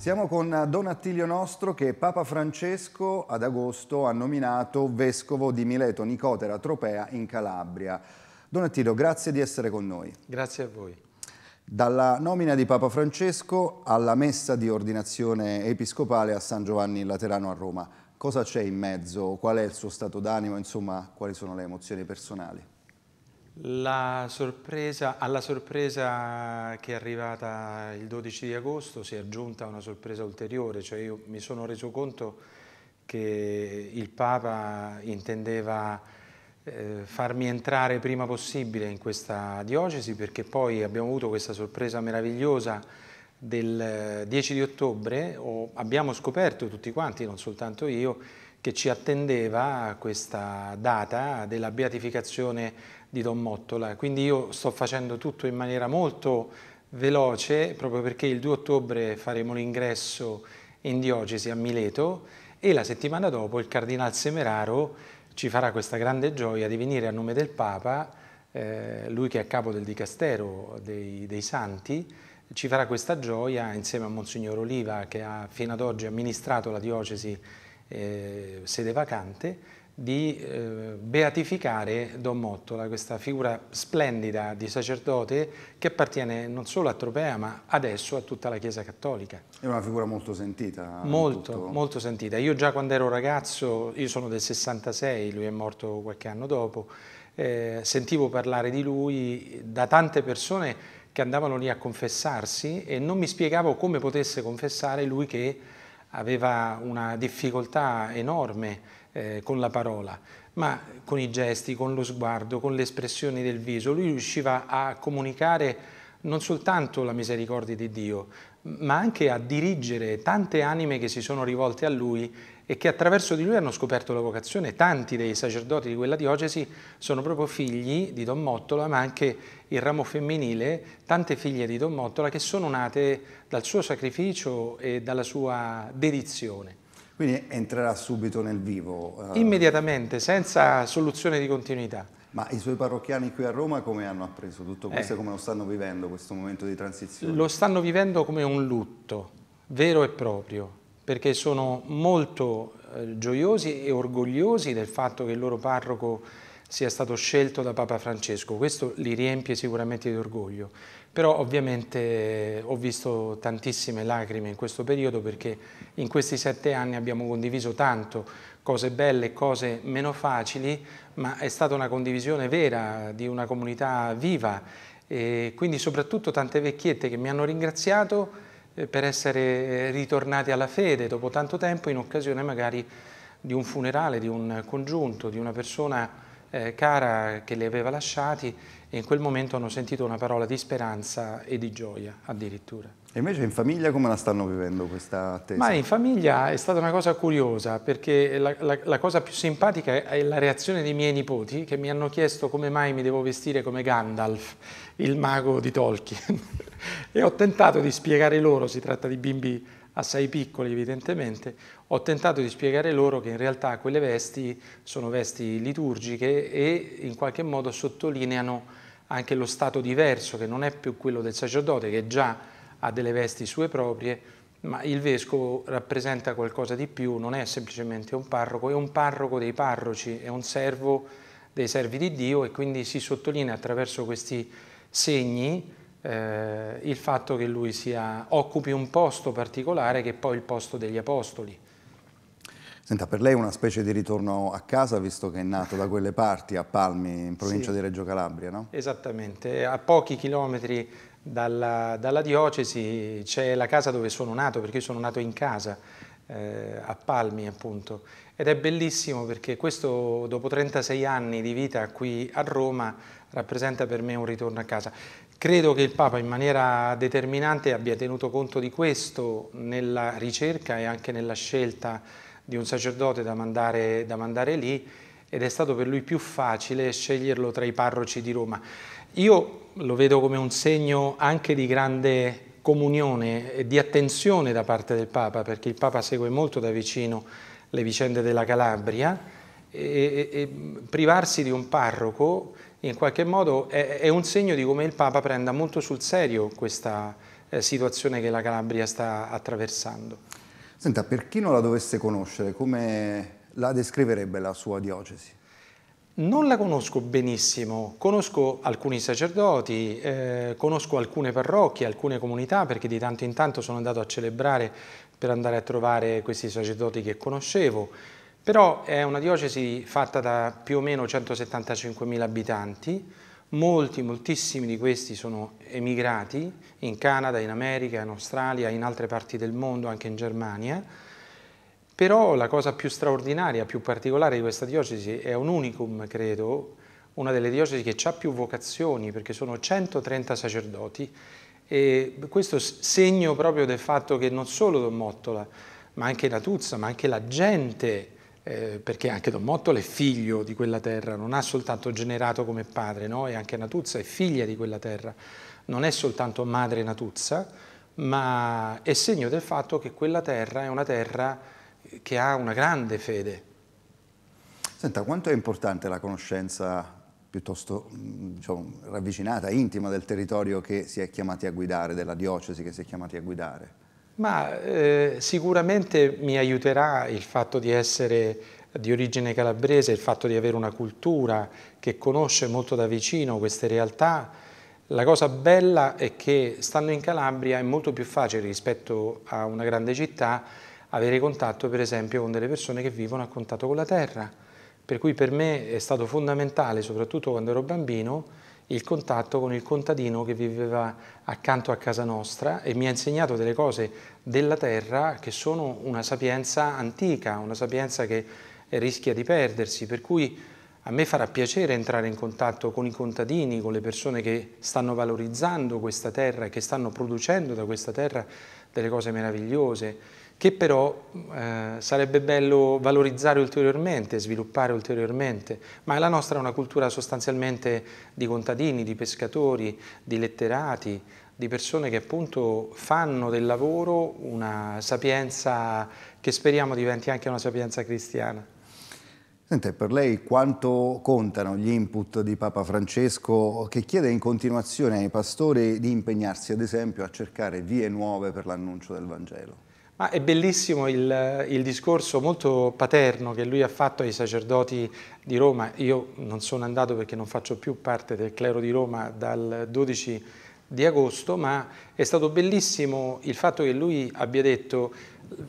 Siamo con Don Attilio Nostro che Papa Francesco ad agosto ha nominato vescovo di Mileto, Nicotera, Tropea in Calabria. Don Attilio, grazie di essere con noi. Grazie a voi. Dalla nomina di Papa Francesco alla messa di ordinazione episcopale a San Giovanni Laterano a Roma, cosa c'è in mezzo? Qual è il suo stato d'animo? Insomma, quali sono le emozioni personali? Sorpresa, alla sorpresa che è arrivata il 12 di agosto si è aggiunta una sorpresa ulteriore, cioè io mi sono reso conto che il Papa intendeva eh, farmi entrare prima possibile in questa diocesi perché poi abbiamo avuto questa sorpresa meravigliosa del 10 eh, di ottobre, abbiamo scoperto tutti quanti, non soltanto io, che ci attendeva a questa data della beatificazione di Don Mottola. Quindi io sto facendo tutto in maniera molto veloce, proprio perché il 2 ottobre faremo l'ingresso in diocesi a Mileto e la settimana dopo il Cardinal Semeraro ci farà questa grande gioia di venire a nome del Papa, eh, lui che è capo del Dicastero dei, dei Santi, ci farà questa gioia insieme a Monsignor Oliva che ha fino ad oggi amministrato la diocesi eh, sede vacante, di eh, beatificare Don Mottola, questa figura splendida di sacerdote che appartiene non solo a Tropea ma adesso a tutta la Chiesa Cattolica. È una figura molto sentita. Molto, tutto... molto sentita. Io già quando ero ragazzo, io sono del 66, lui è morto qualche anno dopo, eh, sentivo parlare di lui da tante persone che andavano lì a confessarsi e non mi spiegavo come potesse confessare lui che aveva una difficoltà enorme eh, con la parola, ma con i gesti, con lo sguardo, con le espressioni del viso, lui riusciva a comunicare non soltanto la misericordia di Dio, ma anche a dirigere tante anime che si sono rivolte a lui e che attraverso di lui hanno scoperto la vocazione. Tanti dei sacerdoti di quella diocesi sono proprio figli di Don Mottola, ma anche il ramo femminile, tante figlie di Don Mottola che sono nate dal suo sacrificio e dalla sua dedizione. Quindi entrerà subito nel vivo? Eh, Immediatamente, senza soluzione di continuità. Ma i suoi parrocchiani qui a Roma come hanno appreso tutto questo eh. e eh. come lo stanno vivendo questo momento di transizione? Lo stanno vivendo come un lutto, vero e proprio perché sono molto eh, gioiosi e orgogliosi del fatto che il loro parroco sia stato scelto da Papa Francesco. Questo li riempie sicuramente di orgoglio. Però ovviamente ho visto tantissime lacrime in questo periodo perché in questi sette anni abbiamo condiviso tanto, cose belle, e cose meno facili, ma è stata una condivisione vera di una comunità viva e quindi soprattutto tante vecchiette che mi hanno ringraziato eh, per essere ritornati alla fede dopo tanto tempo in occasione magari di un funerale, di un congiunto, di una persona eh, cara che li aveva lasciati e in quel momento hanno sentito una parola di speranza e di gioia addirittura. E invece in famiglia come la stanno vivendo questa attesa? Ma in famiglia è stata una cosa curiosa perché la, la, la cosa più simpatica è la reazione dei miei nipoti che mi hanno chiesto come mai mi devo vestire come Gandalf il mago di Tolkien. e ho tentato di spiegare loro, si tratta di bimbi assai piccoli evidentemente, ho tentato di spiegare loro che in realtà quelle vesti sono vesti liturgiche e in qualche modo sottolineano anche lo stato diverso che non è più quello del sacerdote che già ha delle vesti sue proprie, ma il vescovo rappresenta qualcosa di più, non è semplicemente un parroco, è un parroco dei parroci, è un servo dei servi di Dio e quindi si sottolinea attraverso questi segni eh, il fatto che lui sia, occupi un posto particolare che è poi il posto degli apostoli. Senta, per lei è una specie di ritorno a casa, visto che è nato da quelle parti, a Palmi, in provincia sì, di Reggio Calabria, no? Esattamente, a pochi chilometri dalla, dalla diocesi c'è la casa dove sono nato, perché io sono nato in casa, eh, a Palmi appunto, ed è bellissimo perché questo dopo 36 anni di vita qui a Roma rappresenta per me un ritorno a casa. Credo che il Papa in maniera determinante abbia tenuto conto di questo nella ricerca e anche nella scelta di un sacerdote da mandare, da mandare lì ed è stato per lui più facile sceglierlo tra i parroci di Roma. Io lo vedo come un segno anche di grande comunione e di attenzione da parte del Papa, perché il Papa segue molto da vicino le vicende della Calabria e, e, e privarsi di un parroco in qualche modo è, è, un segno di come il Papa prenda molto sul serio questa eh, situazione che la Calabria sta attraversando. Senta, per chi non la dovesse conoscere, come la descriverebbe la sua diocesi? Non la conosco benissimo, conosco alcuni sacerdoti, eh, conosco alcune parrocchie, alcune comunità, perché di tanto in tanto sono andato a celebrare per andare a trovare questi sacerdoti che conoscevo. Però è una diocesi fatta da più o meno 175.000 abitanti, molti, moltissimi di questi sono emigrati in Canada, in America, in Australia, in altre parti del mondo, anche in Germania, però la cosa più straordinaria, più particolare di questa diocesi è un unicum, credo, una delle diocesi che ha più vocazioni, perché sono 130 sacerdoti, e questo segno proprio del fatto che non solo Don Mottola, ma anche la Tuzza, ma anche la gente eh, perché anche Don Mottolo è figlio di quella terra, non ha soltanto generato come padre, no? e anche Natuzza è figlia di quella terra, non è soltanto madre Natuzza, ma è segno del fatto che quella terra è una terra che ha una grande fede. Senta, quanto è importante la conoscenza piuttosto diciamo, ravvicinata, intima del territorio che si è chiamati a guidare, della diocesi che si è chiamati a guidare? Ma eh, sicuramente mi aiuterà il fatto di essere di origine calabrese, il fatto di avere una cultura che conosce molto da vicino queste realtà. La cosa bella è che stando in Calabria è molto più facile rispetto a una grande città avere contatto per esempio con delle persone che vivono a contatto con la terra. Per cui per me è stato fondamentale, soprattutto quando ero bambino, il contatto con il contadino che viveva accanto a casa nostra e mi ha insegnato delle cose della terra che sono una sapienza antica, una sapienza che rischia di perdersi, per cui a me farà piacere entrare in contatto con i contadini, con le persone che stanno valorizzando questa terra e che stanno producendo da questa terra delle cose meravigliose che però eh, sarebbe bello valorizzare ulteriormente, sviluppare ulteriormente, ma la nostra è una cultura sostanzialmente di contadini, di pescatori, di letterati, di persone che appunto fanno del lavoro una sapienza che speriamo diventi anche una sapienza cristiana. Sente, per lei quanto contano gli input di Papa Francesco che chiede in continuazione ai pastori di impegnarsi ad esempio a cercare vie nuove per l'annuncio del Vangelo? Ma ah, è bellissimo il, il, discorso molto paterno che lui ha fatto ai sacerdoti di Roma. Io non sono andato perché non faccio più parte del clero di Roma dal 12 di agosto, ma è stato bellissimo il fatto che lui abbia detto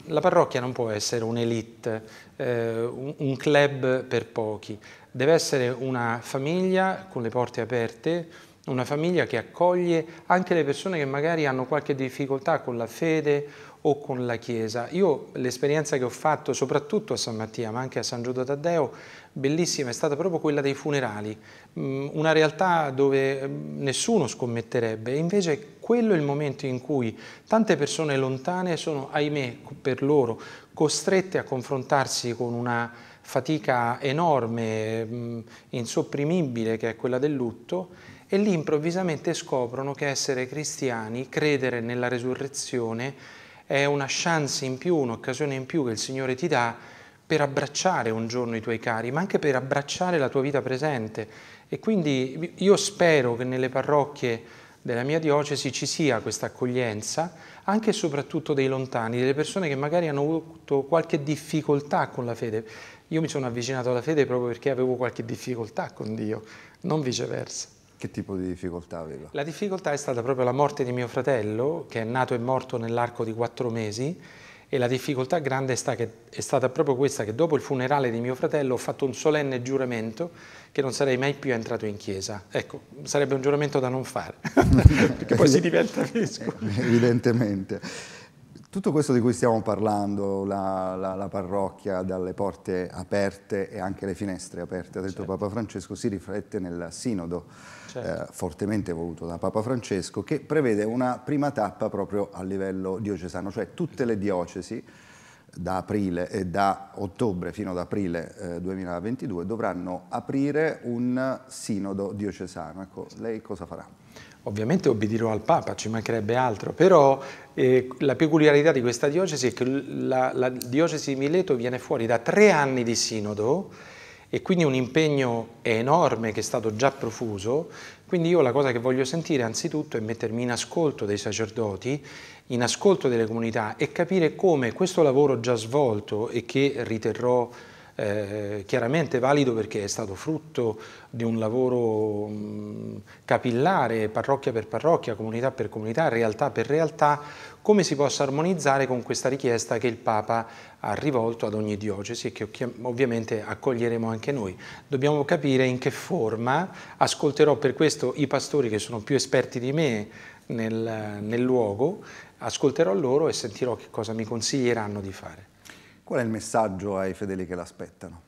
la parrocchia non può essere un'elite, eh, un, un club per pochi, deve essere una famiglia con le porte aperte, una famiglia che accoglie anche le persone che magari hanno qualche difficoltà con la fede o con la Chiesa. Io l'esperienza che ho fatto soprattutto a San Mattia ma anche a San Giuda Taddeo, bellissima, è stata proprio quella dei funerali, mm, una realtà dove mm, nessuno scommetterebbe, invece quello è il momento in cui tante persone lontane sono, ahimè, per loro costrette a confrontarsi con una fatica enorme, mm, insopprimibile che è quella del lutto e lì improvvisamente scoprono che essere cristiani, credere nella resurrezione, è una chance in più, un'occasione in più che il Signore ti dà per abbracciare un giorno i tuoi cari, ma anche per abbracciare la tua vita presente. E quindi io spero che nelle parrocchie della mia diocesi ci sia questa accoglienza, anche e soprattutto dei lontani, delle persone che magari hanno avuto qualche difficoltà con la fede. Io mi sono avvicinato alla fede proprio perché avevo qualche difficoltà con Dio, non viceversa. Che tipo di difficoltà aveva? La difficoltà è stata proprio la morte di mio fratello, che è nato e morto nell'arco di quattro mesi, e la difficoltà grande è, stata, che, è stata proprio questa, che dopo il funerale di mio fratello ho fatto un solenne giuramento che non sarei mai più entrato in chiesa. Ecco, sarebbe un giuramento da non fare, perché poi si diventa vescovo. Evidentemente. Tutto questo di cui stiamo parlando, la, la, la, parrocchia dalle porte aperte e anche le finestre aperte, ha detto certo. Papa Francesco, si riflette nel sinodo certo. eh, fortemente voluto da Papa Francesco che prevede una prima tappa proprio a livello diocesano, cioè tutte le diocesi da aprile e da ottobre fino ad aprile eh, 2022 dovranno aprire un sinodo diocesano. Ecco, lei cosa farà? Ovviamente obbedirò al Papa, ci mancherebbe altro, però eh, la peculiarità di questa diocesi è che la, la diocesi di Mileto viene fuori da tre anni di sinodo e quindi un impegno enorme che è stato già profuso, quindi io la cosa che voglio sentire anzitutto è mettermi in ascolto dei sacerdoti, in ascolto delle comunità e capire come questo lavoro già svolto e che riterrò eh, chiaramente valido perché è stato frutto di un lavoro mh, mm, capillare, parrocchia per parrocchia, comunità per comunità, realtà per realtà, come si possa armonizzare con questa richiesta che il Papa ha rivolto ad ogni diocesi e che ovviamente accoglieremo anche noi. Dobbiamo capire in che forma, ascolterò per questo i pastori che sono più esperti di me nel, nel luogo, ascolterò loro e sentirò che cosa mi consiglieranno di fare. Qual è il messaggio ai fedeli che l'aspettano?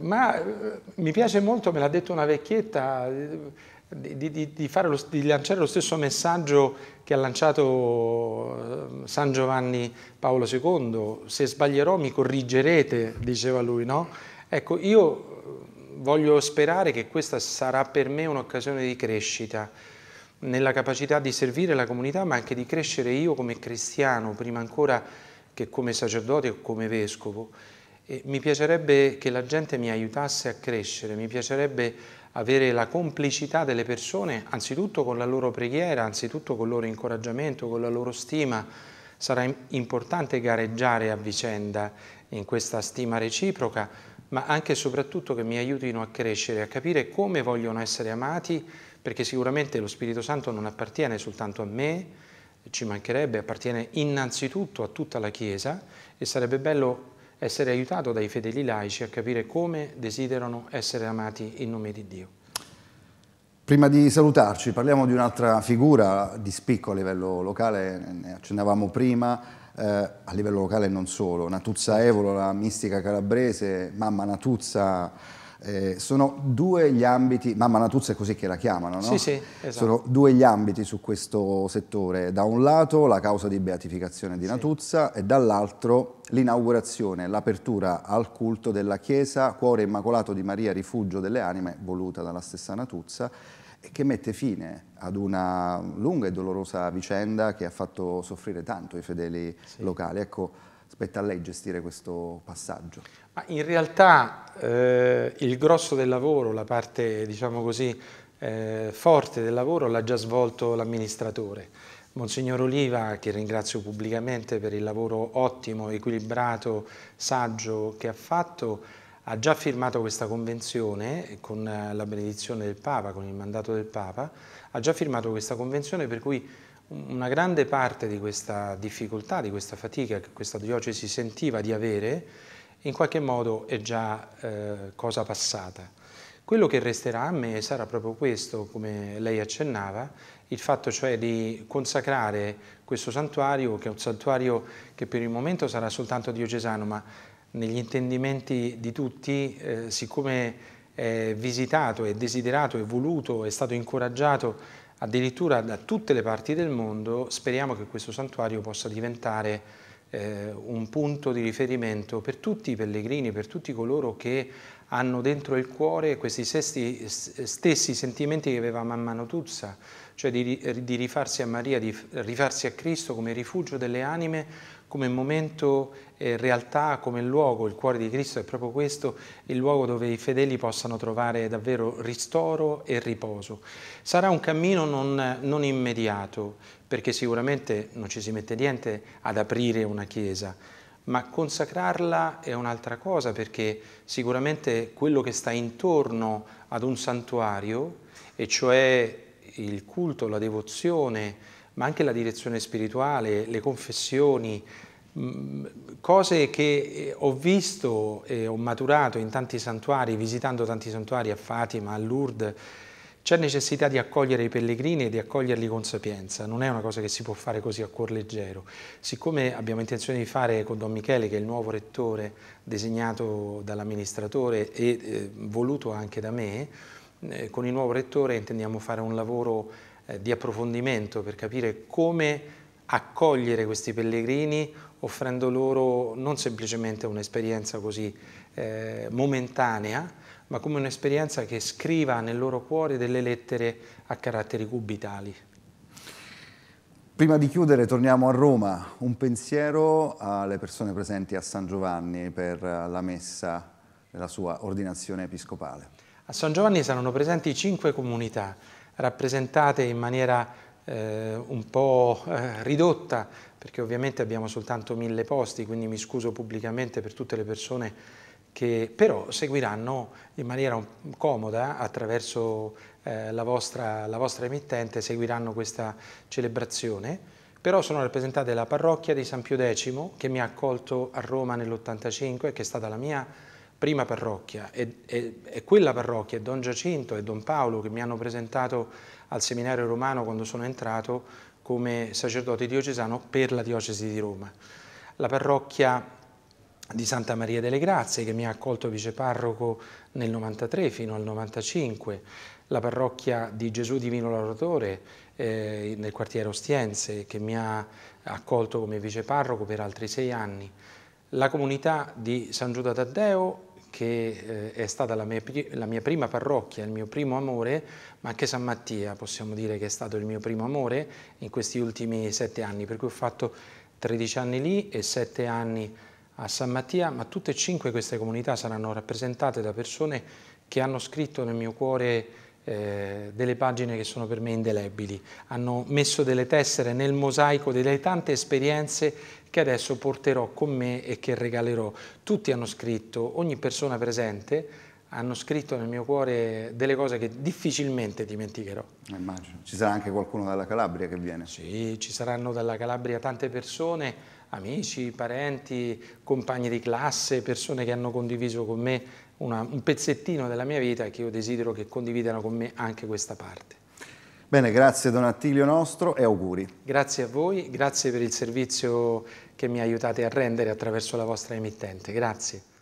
Ma eh, mi piace molto, me l'ha detto una vecchietta, di, di, di, lo, di, lanciare lo stesso messaggio che ha lanciato eh, San Giovanni Paolo II. Se sbaglierò mi corrigerete, diceva lui, no? Ecco, io eh, voglio sperare che questa sarà per me un'occasione di crescita nella capacità di servire la comunità, ma anche di crescere io come cristiano, prima ancora che come sacerdote o come vescovo. E mi piacerebbe che la gente mi aiutasse a crescere, mi piacerebbe avere la complicità delle persone, anzitutto con la loro preghiera, anzitutto con il loro incoraggiamento, con la loro stima. Sarà importante gareggiare a vicenda in questa stima reciproca, ma anche e soprattutto che mi aiutino a crescere, a capire come vogliono essere amati, perché sicuramente lo Spirito Santo non appartiene soltanto a me, ci mancherebbe, appartiene innanzitutto a tutta la Chiesa e sarebbe bello essere aiutato dai fedeli laici a capire come desiderano essere amati in nome di Dio. Prima di salutarci parliamo di un'altra figura di spicco a livello locale, ne accennavamo prima, eh, a livello locale non solo, Natuzza Evolo, la mistica calabrese, mamma Natuzza eh, sono due gli ambiti, Mamma Natuzza è così che la chiamano, no? Sì, sì, esatto. Sono due gli ambiti su questo settore. Da un lato la causa di beatificazione di sì. Natuzza e dall'altro l'inaugurazione, l'apertura al culto della Chiesa Cuore Immacolato di Maria Rifugio delle Anime, voluta dalla stessa Natuzza, che mette fine ad una lunga e dolorosa vicenda che ha fatto soffrire tanto i fedeli sì. locali. Ecco, spetta a lei gestire questo passaggio? Ma in realtà eh, il grosso del lavoro, la parte diciamo così, eh, forte del lavoro l'ha già svolto l'amministratore. Monsignor Oliva, che ringrazio pubblicamente per il lavoro ottimo, equilibrato, saggio che ha fatto, ha già firmato questa convenzione con la benedizione del Papa, con il mandato del Papa, ha già firmato questa convenzione per cui una grande parte di questa difficoltà, di questa fatica che questa diocesi sentiva di avere, in qualche modo è già eh, cosa passata. Quello che resterà a me sarà proprio questo, come lei accennava, il fatto cioè di consacrare questo santuario, che è un santuario che per il momento sarà soltanto diocesano, ma negli intendimenti di tutti, eh, siccome è visitato, è desiderato, è voluto, è stato incoraggiato addirittura da tutte le parti del mondo speriamo che questo santuario possa diventare eh, un punto di riferimento per tutti i pellegrini, per tutti coloro che hanno dentro il cuore questi stessi, stessi sentimenti che aveva Mammano Tuzza, cioè di, di rifarsi a Maria, di rifarsi a Cristo come rifugio delle anime, come momento eh, realtà, come luogo, il cuore di Cristo è proprio questo, il luogo dove i fedeli possano trovare davvero ristoro e riposo. Sarà un cammino non, non immediato, perché sicuramente non ci si mette niente ad aprire una chiesa, ma consacrarla è un'altra cosa, perché sicuramente quello che sta intorno ad un santuario, e cioè il culto, la devozione, ma anche la direzione spirituale, le confessioni, mm, cose che eh, ho visto e ho maturato in tanti santuari, visitando tanti santuari a Fatima, a Lourdes, c'è necessità di accogliere i pellegrini e di accoglierli con sapienza, non è una cosa che si può fare così a cuor leggero. Siccome abbiamo intenzione di fare con Don Michele, che è il nuovo rettore designato dall'amministratore e eh, voluto anche da me, eh, con il nuovo rettore intendiamo fare un lavoro eh, di approfondimento per capire come accogliere questi pellegrini offrendo loro non semplicemente un'esperienza così eh, momentanea, ma come un'esperienza che scriva nel loro cuore delle lettere a caratteri cubitali. Prima di chiudere torniamo a Roma, un pensiero alle persone presenti a San Giovanni per eh, la messa della sua ordinazione episcopale. A San Giovanni saranno presenti cinque comunità rappresentate in maniera eh, un po' eh, ridotta, perché ovviamente abbiamo soltanto mille posti, quindi mi scuso pubblicamente per tutte le persone che però seguiranno in maniera comoda attraverso eh, la, vostra, la vostra emittente, seguiranno questa celebrazione però sono rappresentate la parrocchia di San Pio X che mi ha accolto a Roma nell'85 e che è stata la mia prima parrocchia e, e, e, quella parrocchia, Don Giacinto e Don Paolo che mi hanno presentato al seminario romano quando sono entrato come sacerdote diocesano per la diocesi di Roma. La parrocchia di Santa Maria delle Grazie che mi ha accolto viceparroco nel 93 fino al 95, la parrocchia di Gesù Divino Laudatore eh, nel quartiere Ostiense che mi ha accolto come viceparroco per altri sei anni, la comunità di San Giuda Taddeo che eh, è stata la mia, la mia, prima parrocchia, il mio primo amore, ma anche San Mattia possiamo dire che è stato il mio primo amore in questi ultimi sette anni, per cui ho fatto 13 anni lì e sette anni a San Mattia, ma tutte e cinque queste comunità saranno rappresentate da persone che hanno scritto nel mio cuore eh, delle pagine che sono per me indelebili, hanno messo delle tessere nel mosaico delle tante esperienze che adesso porterò con me e che regalerò. Tutti hanno scritto, ogni persona presente hanno scritto nel mio cuore delle cose che difficilmente dimenticherò. Eh, immagino. Ci sarà anche qualcuno dalla Calabria che viene? Sì, ci saranno dalla Calabria tante persone, amici, parenti, compagni di classe, persone che hanno condiviso con me una, un pezzettino della mia vita e che io desidero che condividano con me anche questa parte. Bene, grazie Don Attilio nostro e auguri. Grazie a voi, grazie per il servizio che mi aiutate a rendere attraverso la vostra emittente. Grazie.